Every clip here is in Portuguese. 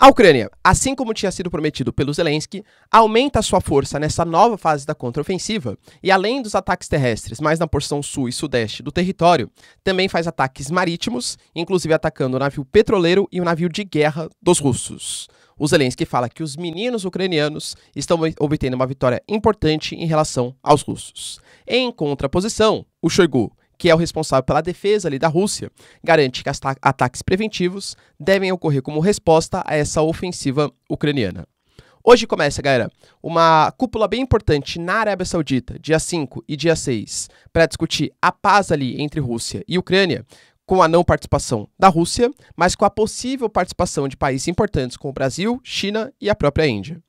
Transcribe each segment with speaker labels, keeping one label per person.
Speaker 1: A Ucrânia, assim como tinha sido prometido pelo Zelensky, aumenta sua força nessa nova fase da contraofensiva e, além dos ataques terrestres, mais na porção sul e sudeste do território, também faz ataques marítimos, inclusive atacando o navio petroleiro e o navio de guerra dos russos. O Zelensky fala que os meninos ucranianos estão obtendo uma vitória importante em relação aos russos. Em contraposição, o Shoigu, que é o responsável pela defesa ali da Rússia, garante que ata ataques preventivos devem ocorrer como resposta a essa ofensiva ucraniana. Hoje começa, galera, uma cúpula bem importante na Arábia Saudita, dia 5 e dia 6, para discutir a paz ali entre Rússia e Ucrânia, com a não participação da Rússia, mas com a possível participação de países importantes como o Brasil, China e a própria Índia.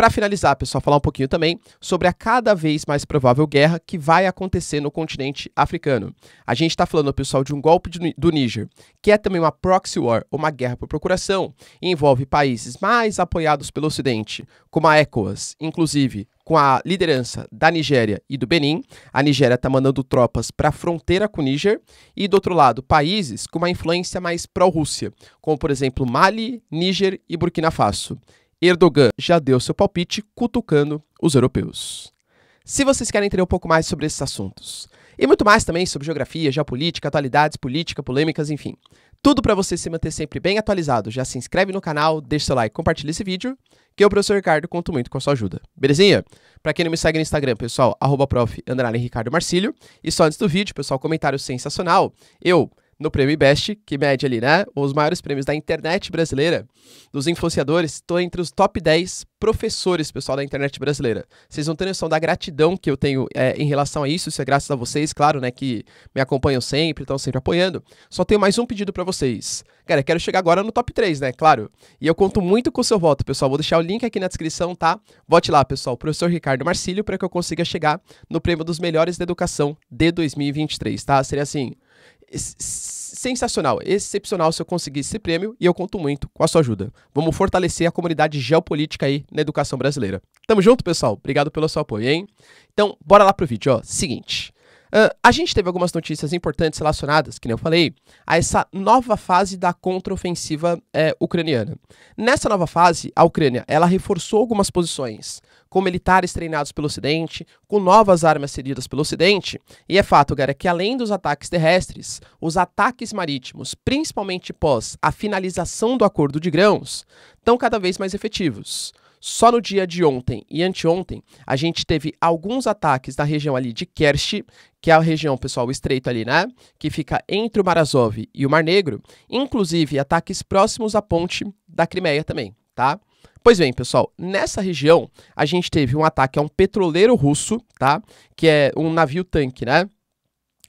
Speaker 1: Para finalizar, pessoal, falar um pouquinho também sobre a cada vez mais provável guerra que vai acontecer no continente africano. A gente está falando, pessoal, de um golpe de, do Níger, que é também uma proxy war, uma guerra por procuração, e envolve países mais apoiados pelo Ocidente, como a ECOWAS, inclusive com a liderança da Nigéria e do Benin. A Nigéria está mandando tropas para a fronteira com o Níger. E, do outro lado, países com uma influência mais pró-Rússia, como, por exemplo, Mali, Níger e Burkina Faso. Erdogan já deu seu palpite cutucando os europeus. Se vocês querem entender um pouco mais sobre esses assuntos e muito mais também sobre geografia, geopolítica, atualidades, política, polêmicas, enfim, tudo para você se manter sempre bem atualizado, já se inscreve no canal, deixa seu like, compartilha esse vídeo, que eu, professor Ricardo, conto muito com a sua ajuda. Belezinha? Para quem não me segue no Instagram, pessoal, arroba prof. Ricardo Marcílio. E só antes do vídeo, pessoal, comentário sensacional. Eu no Prêmio Best, que mede ali, né? Os maiores prêmios da internet brasileira, dos influenciadores, estou entre os top 10 professores, pessoal, da internet brasileira. Vocês vão ter noção da gratidão que eu tenho é, em relação a isso, isso é graças a vocês, claro, né? Que me acompanham sempre, estão sempre apoiando. Só tenho mais um pedido para vocês. Cara, quero chegar agora no top 3, né? Claro. E eu conto muito com o seu voto, pessoal. Vou deixar o link aqui na descrição, tá? Vote lá, pessoal, professor Ricardo Marcílio, para que eu consiga chegar no prêmio dos melhores da educação de 2023, tá? Seria assim sensacional, excepcional se eu conseguir esse prêmio e eu conto muito com a sua ajuda. Vamos fortalecer a comunidade geopolítica aí na educação brasileira. Tamo junto, pessoal. Obrigado pelo seu apoio, hein? Então, bora lá pro vídeo, ó. Seguinte. Uh, a gente teve algumas notícias importantes relacionadas, que nem eu falei, a essa nova fase da contraofensiva é, ucraniana. Nessa nova fase, a Ucrânia ela reforçou algumas posições, com militares treinados pelo Ocidente, com novas armas cedidas pelo Ocidente. E é fato, galera, que além dos ataques terrestres, os ataques marítimos, principalmente pós a finalização do acordo de grãos, estão cada vez mais efetivos. Só no dia de ontem e anteontem, a gente teve alguns ataques na região ali de Kerch, que é a região, pessoal, o estreito ali, né? Que fica entre o Mar Azov e o Mar Negro, inclusive ataques próximos à ponte da Crimeia também, tá? Pois bem, pessoal, nessa região a gente teve um ataque a um petroleiro russo, tá? Que é um navio tanque, né?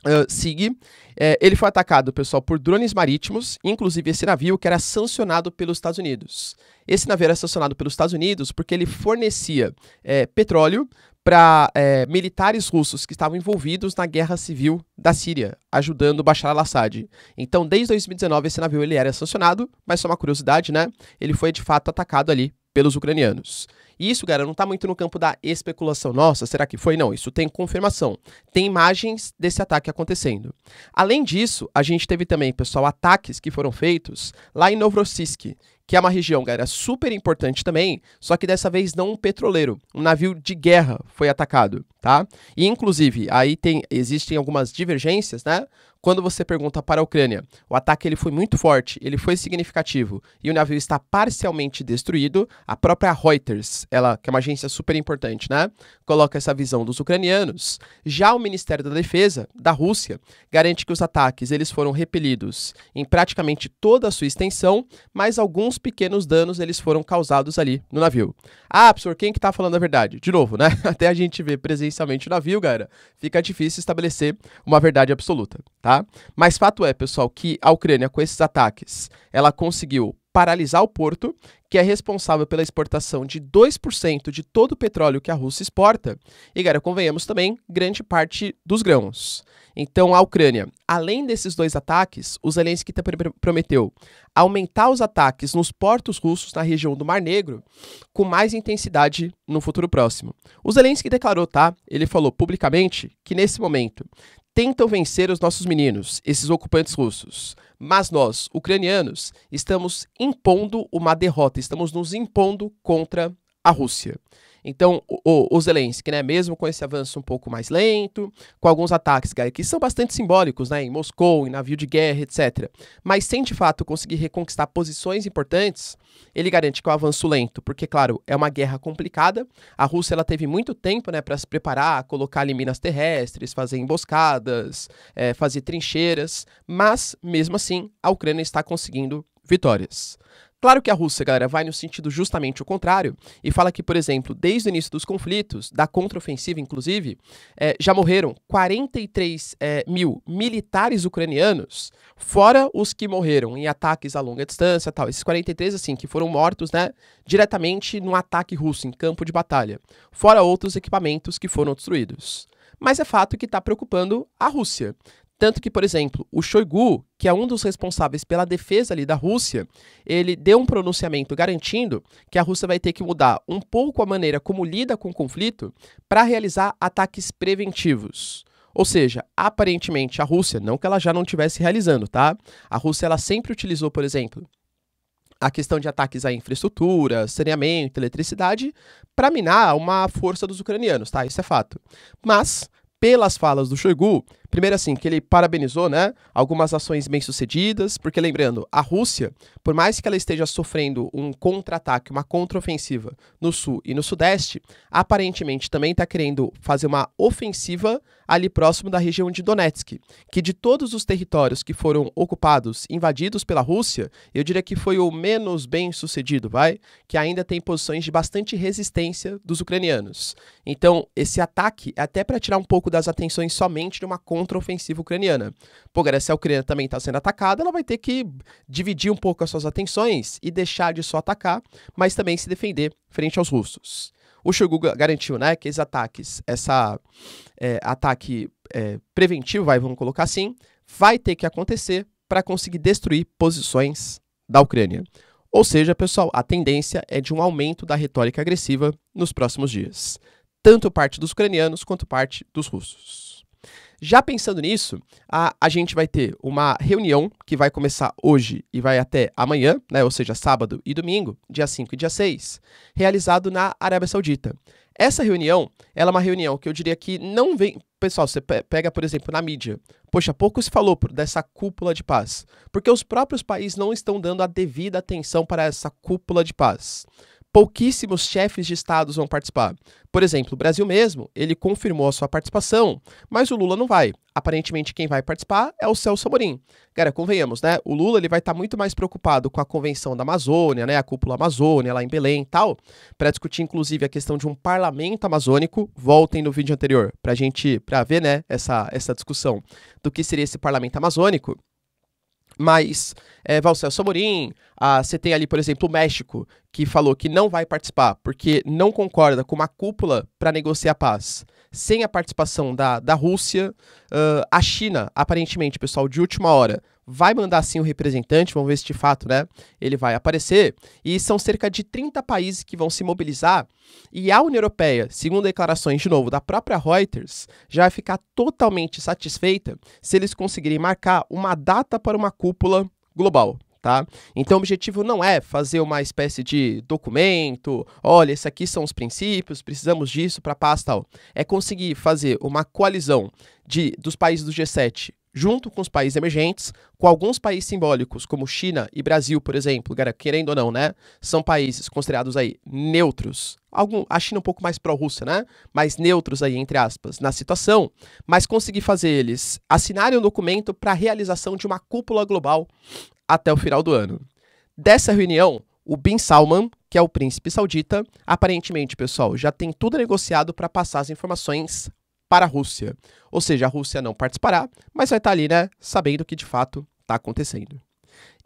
Speaker 1: Uh, SIG, é, ele foi atacado, pessoal, por drones marítimos, inclusive esse navio que era sancionado pelos Estados Unidos. Esse navio era sancionado pelos Estados Unidos porque ele fornecia é, petróleo para é, militares russos que estavam envolvidos na guerra civil da Síria, ajudando Bashar al-Assad. Então, desde 2019, esse navio ele era sancionado, mas só uma curiosidade, né? Ele foi de fato atacado ali pelos ucranianos. isso, galera, não está muito no campo da especulação. Nossa, será que foi? Não, isso tem confirmação. Tem imagens desse ataque acontecendo. Além disso, a gente teve também, pessoal, ataques que foram feitos lá em Novorossiysk, que é uma região, galera, super importante também, só que dessa vez não um petroleiro, um navio de guerra foi atacado, tá? E inclusive, aí tem existem algumas divergências, né? Quando você pergunta para a Ucrânia, o ataque ele foi muito forte, ele foi significativo e o navio está parcialmente destruído, a própria Reuters, ela que é uma agência super importante, né, coloca essa visão dos ucranianos. Já o Ministério da Defesa da Rússia garante que os ataques eles foram repelidos em praticamente toda a sua extensão, mas alguns pequenos danos eles foram causados ali no navio. Ah, professor, quem é que está falando a verdade? De novo, né? Até a gente ver presencialmente o navio, galera, fica difícil estabelecer uma verdade absoluta, tá? Tá? Mas fato é, pessoal, que a Ucrânia, com esses ataques, ela conseguiu paralisar o porto, que é responsável pela exportação de 2% de todo o petróleo que a Rússia exporta, e, cara, convenhamos também, grande parte dos grãos. Então, a Ucrânia, além desses dois ataques, o Zelensky prometeu aumentar os ataques nos portos russos na região do Mar Negro com mais intensidade no futuro próximo. O Zelensky declarou, tá? Ele falou publicamente que nesse momento tentam vencer os nossos meninos, esses ocupantes russos. Mas nós, ucranianos, estamos impondo uma derrota, estamos nos impondo contra a Rússia. Então, o, o Zelensky, né, mesmo com esse avanço um pouco mais lento, com alguns ataques, que são bastante simbólicos, né, em Moscou, em navio de guerra, etc. Mas sem de fato conseguir reconquistar posições importantes, ele garante que é um avanço lento, porque, claro, é uma guerra complicada. A Rússia ela teve muito tempo né, para se preparar, colocar ali minas terrestres, fazer emboscadas, é, fazer trincheiras, mas mesmo assim, a Ucrânia está conseguindo vitórias. Claro que a Rússia, galera, vai no sentido justamente o contrário e fala que, por exemplo, desde o início dos conflitos, da contraofensiva inclusive, é, já morreram 43 é, eh, mil militares ucranianos, fora os que morreram em ataques a longa distância tal. Esses 43, assim, que foram mortos, né, diretamente num ataque russo, em campo de batalha, fora outros equipamentos que foram destruídos mas é fato que está preocupando a Rússia. Tanto que, por exemplo, o Shoigu, que é um dos responsáveis pela defesa ali da Rússia, ele deu um pronunciamento garantindo que a Rússia vai ter que mudar um pouco a maneira como lida com o conflito para realizar ataques preventivos. Ou seja, aparentemente a Rússia, não que ela já não estivesse realizando, tá? A Rússia ela sempre utilizou, por exemplo, a questão de ataques à infraestrutura, saneamento, eletricidade, para minar uma força dos ucranianos, tá? Isso é fato. Mas, pelas falas do Shoigu, Primeiro, assim, que ele parabenizou, né? Algumas ações bem-sucedidas, porque lembrando, a Rússia, por mais que ela esteja sofrendo um contra-ataque, uma contra-ofensiva no sul e no sudeste, aparentemente também está querendo fazer uma ofensiva ali próximo da região de Donetsk, que de todos os territórios que foram ocupados, invadidos pela Rússia, eu diria que foi o menos bem sucedido, vai? Que ainda tem posições de bastante resistência dos ucranianos. Então, esse ataque é até para tirar um pouco das atenções somente de uma contra contraofensiva ucraniana. Pô, se a Ucrânia também está sendo atacada, ela vai ter que dividir um pouco as suas atenções e deixar de só atacar, mas também se defender frente aos russos. O Shoigu garantiu, né, que esses ataques, essa é, ataque é, preventivo, vai, vamos colocar assim, vai ter que acontecer para conseguir destruir posições da Ucrânia. Ou seja, pessoal, a tendência é de um aumento da retórica agressiva nos próximos dias, tanto parte dos ucranianos quanto parte dos russos. Já pensando nisso, a, a gente vai ter uma reunião que vai começar hoje e vai até amanhã, né, ou seja, sábado e domingo, dia 5 e dia 6, realizado na Arábia Saudita. Essa reunião, ela é uma reunião que eu diria que não vem. Pessoal, você pega, por exemplo, na mídia. Poxa, pouco se falou dessa cúpula de paz. Porque os próprios países não estão dando a devida atenção para essa cúpula de paz pouquíssimos chefes de estados vão participar. Por exemplo, o Brasil mesmo, ele confirmou a sua participação, mas o Lula não vai. Aparentemente quem vai participar é o Celso Amorim. Cara, convenhamos, né? O Lula ele vai estar tá muito mais preocupado com a convenção da Amazônia, né? A cúpula Amazônia lá em Belém e tal, para discutir inclusive a questão de um parlamento amazônico. Voltem no vídeo anterior para gente para ver, né, essa essa discussão do que seria esse parlamento amazônico mas é, eh, Valcel Samorim, ah, você tem ali, por exemplo, o México, que falou que não vai participar porque não concorda com uma cúpula para negociar a paz sem a participação da, da Rússia. Uh, a China, aparentemente, pessoal, de última hora, vai mandar sim o representante, vamos ver se de fato, né, ele vai aparecer. E são cerca de 30 países que vão se mobilizar. E a União Europeia, segundo declarações de novo da própria Reuters, já vai ficar totalmente satisfeita se eles conseguirem marcar uma data para uma cúpula global tá? Então o objetivo não é fazer uma espécie de documento, olha, esses aqui são os princípios, precisamos disso para pasta tal. É conseguir fazer uma coalizão de, dos países do G7 junto com os países emergentes, com alguns países simbólicos, como China e Brasil, por exemplo, querendo ou não, né? São países considerados aí neutros. Algum, a China é um pouco mais pró-russa, né? Mas neutros aí, entre aspas, na situação, mas consegui fazer eles assinarem um documento para a realização de uma cúpula global até o final do ano. Dessa reunião, o Bin Salman, que é o príncipe saudita, aparentemente, pessoal, já tem tudo negociado para passar as informações para a Rússia. Ou seja, a Rússia não participará, mas vai estar ali, né, sabendo o que de fato está acontecendo.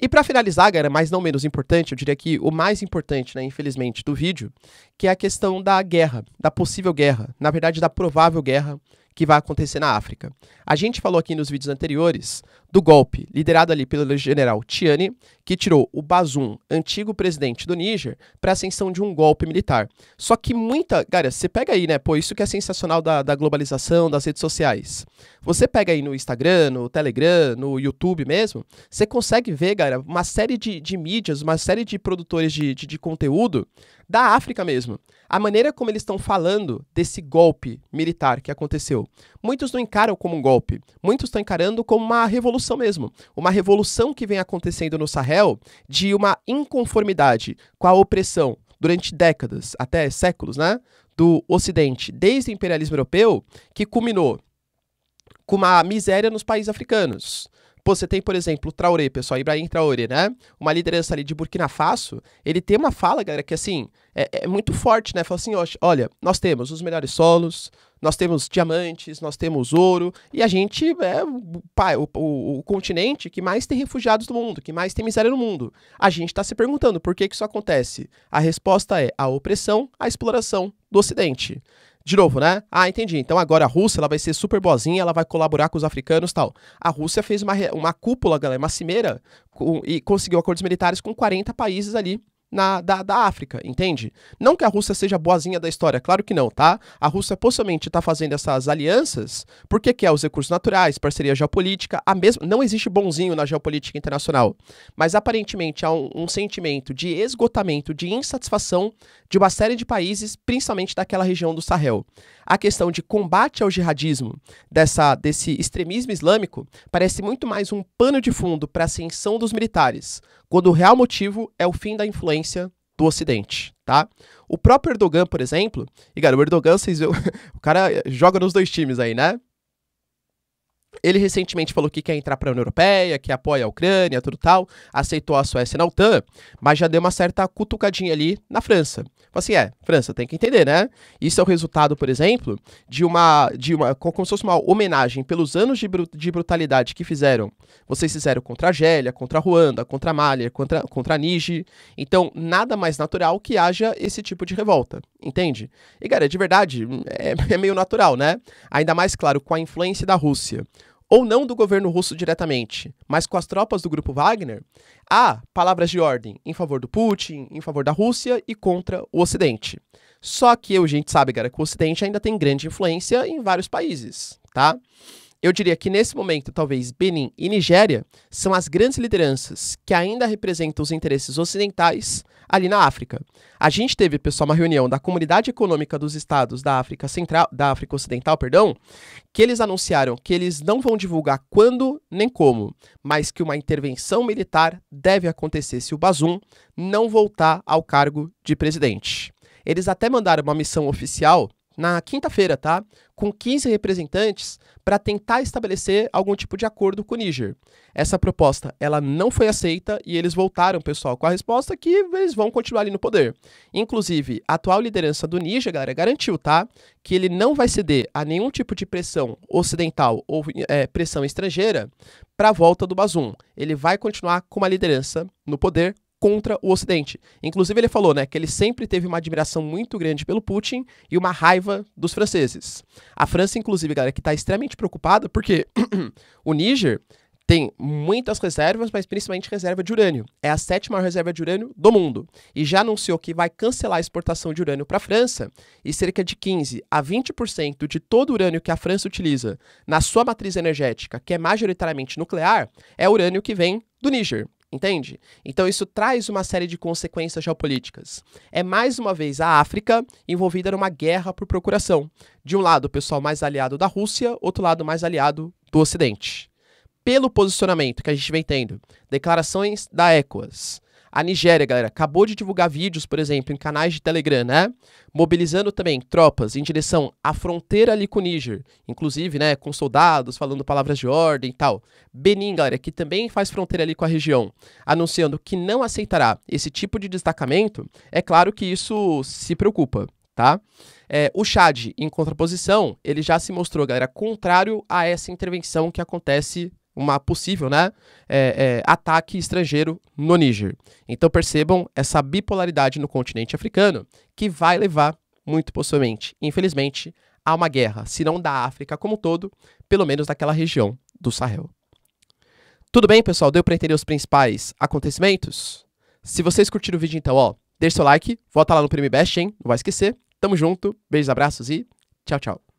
Speaker 1: E para finalizar, galera, mas não menos importante, eu diria que o mais importante, né, infelizmente, do vídeo, que é a questão da guerra, da possível guerra, na verdade da provável guerra que vai acontecer na África. A gente falou aqui nos vídeos anteriores do golpe, liderado ali pelo general Tiani, que tirou o Bazum, antigo presidente do Níger, para ascensão de um golpe militar. Só que muita. Cara, você pega aí, né? Pô, isso que é sensacional da, da globalização, das redes sociais. Você pega aí no Instagram, no Telegram, no YouTube mesmo, você consegue ver, cara, uma série de, de mídias, uma série de produtores de, de, de conteúdo da África mesmo. A maneira como eles estão falando desse golpe militar que aconteceu. Muitos não encaram como um golpe, muitos estão encarando como uma revolução revolução mesmo. Uma revolução que vem acontecendo no Sahel de uma inconformidade com a opressão durante décadas, até séculos, né? Do Ocidente, desde o imperialismo europeu, que culminou com uma miséria nos países africanos, Pô, você tem, por exemplo, o Traoré, pessoal, Ibrahim Traoré, né? Uma liderança ali de Burkina Faso, ele tem uma fala, galera, que assim, é, é muito forte, né? Fala assim, olha, nós temos os melhores solos, nós temos diamantes, nós temos ouro, e a gente é o, o, o, continente que mais tem refugiados do mundo, que mais tem miséria no mundo. A gente está se perguntando por que, que isso acontece. A resposta é a opressão, a exploração do Ocidente. De novo, né? Ah, entendi. Então agora a Rússia ela vai ser super boazinha, ela vai colaborar com os africanos tal. A Rússia fez uma, uma cúpula, galera, uma cimeira, com, e conseguiu acordos militares com 40 países ali na, da, da África, entende? Não que a Rússia seja boazinha da história, claro que não, tá? A Rússia possivelmente está fazendo essas alianças porque quer os recursos naturais, parceria geopolítica, a mesma, não existe bonzinho na geopolítica internacional, mas aparentemente há um, um sentimento de esgotamento, de insatisfação de uma série de países, principalmente daquela região do Sahel a questão de combate ao jihadismo, dessa, desse extremismo islâmico, parece muito mais um pano de fundo para a ascensão dos militares, quando o real motivo é o fim da influência do Ocidente, tá? O próprio Erdogan, por exemplo, e cara, o Erdogan, vocês viram, o cara joga nos dois times aí, né? Ele recentemente falou que quer entrar para a União Europeia, que apoia a Ucrânia, tudo tal, aceitou a Suécia na OTAN, mas já deu uma certa cutucadinha ali na França. Falou assim, é, França, tem que entender, né? Isso é o resultado, por exemplo, de uma, de uma como se fosse uma homenagem pelos anos de, de brutalidade que fizeram. Vocês fizeram contra a Gélia, contra a Ruanda, contra a Malha, contra, contra a Nige. Então, nada mais natural que haja esse tipo de revolta, entende? E, cara, de verdade, é, é meio natural, né? Ainda mais, claro, com a influência da Rússia ou não do governo russo diretamente, mas com as tropas do grupo Wagner, há palavras de ordem em favor do Putin, em favor da Rússia e contra o Ocidente. Só que a gente sabe, cara, que o Ocidente ainda tem grande influência em vários países, tá? Eu diria que nesse momento, talvez Benin e Nigéria são as grandes lideranças que ainda representam os interesses ocidentais ali na África. A gente teve, pessoal, uma reunião da Comunidade Econômica dos Estados da África Central, da África Ocidental, perdão, que eles anunciaram que eles não vão divulgar quando nem como, mas que uma intervenção militar deve acontecer se o Bazum não voltar ao cargo de presidente. Eles até mandaram uma missão oficial na quinta-feira, tá? Com 15 representantes para tentar estabelecer algum tipo de acordo com o Níger. Essa proposta, ela não foi aceita e eles voltaram, pessoal, com a resposta que eles vão continuar ali no poder. Inclusive, a atual liderança do Níger, galera, garantiu, tá? Que ele não vai ceder a nenhum tipo de pressão ocidental ou é, pressão estrangeira para a volta do Bazum. Ele vai continuar com uma liderança no poder contra o Ocidente. Inclusive, ele falou né, que ele sempre teve uma admiração muito grande pelo Putin e uma raiva dos franceses. A França, inclusive, galera, que está extremamente preocupada porque o Níger tem muitas reservas, mas principalmente reserva de urânio. É a sétima reserva de urânio do mundo. E já anunciou que vai cancelar a exportação de urânio para a França e cerca de 15 a 20% de todo o urânio que a França utiliza na sua matriz energética, que é majoritariamente nuclear, é urânio que vem do Níger. Entende? Então isso traz uma série de consequências geopolíticas. É mais uma vez a África envolvida numa guerra por procuração. De um lado, o pessoal mais aliado da Rússia, outro lado mais aliado do Ocidente. Pelo posicionamento que a gente vem tendo, declarações da ECOWAS, a Nigéria, galera, acabou de divulgar vídeos, por exemplo, em canais de Telegram, né? Mobilizando também tropas em direção à fronteira ali com o Níger, inclusive, né, com soldados falando palavras de ordem e tal. Benin, galera, que também faz fronteira ali com a região, anunciando que não aceitará esse tipo de destacamento, é claro que isso se preocupa, tá? É, o Chad, em contraposição, ele já se mostrou, galera, contrário a essa intervenção que acontece uma possível né, é, é, ataque estrangeiro no Níger. Então percebam essa bipolaridade no continente africano que vai levar, muito possivelmente, infelizmente, a uma guerra, se não da África como um todo, pelo menos daquela região do Sahel. Tudo bem, pessoal? Deu para entender os principais acontecimentos? Se vocês curtiram o vídeo, então, ó, deixe seu like, volta lá no Prime Best, hein? Não vai esquecer. Tamo junto, beijos, abraços e tchau, tchau.